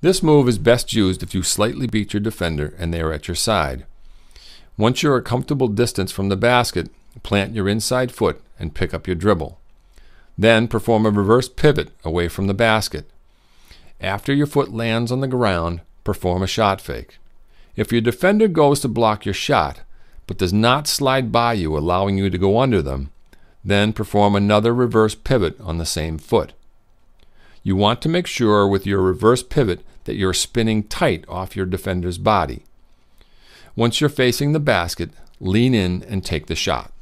This move is best used if you slightly beat your defender and they are at your side. Once you're a comfortable distance from the basket, plant your inside foot and pick up your dribble. Then perform a reverse pivot away from the basket. After your foot lands on the ground, perform a shot fake. If your defender goes to block your shot, but does not slide by you, allowing you to go under them, then perform another reverse pivot on the same foot. You want to make sure with your reverse pivot that you're spinning tight off your defender's body. Once you're facing the basket, lean in and take the shot.